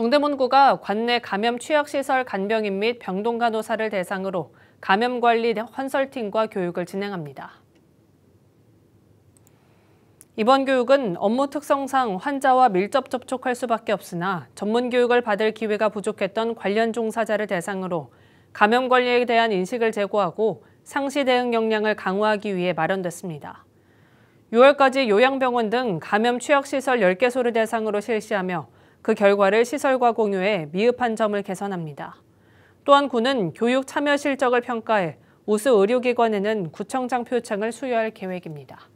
동대문구가 관내 감염 취약시설 간병인 및 병동 간호사를 대상으로 감염관리 컨설팅과 교육을 진행합니다. 이번 교육은 업무 특성상 환자와 밀접 접촉할 수밖에 없으나 전문 교육을 받을 기회가 부족했던 관련 종사자를 대상으로 감염 관리에 대한 인식을 제고하고 상시 대응 역량을 강화하기 위해 마련됐습니다. 6월까지 요양병원 등 감염 취약시설 10개소를 대상으로 실시하며 그 결과를 시설과 공유해 미흡한 점을 개선합니다. 또한 군은 교육 참여 실적을 평가해 우수 의료기관에는 구청장 표창을 수여할 계획입니다.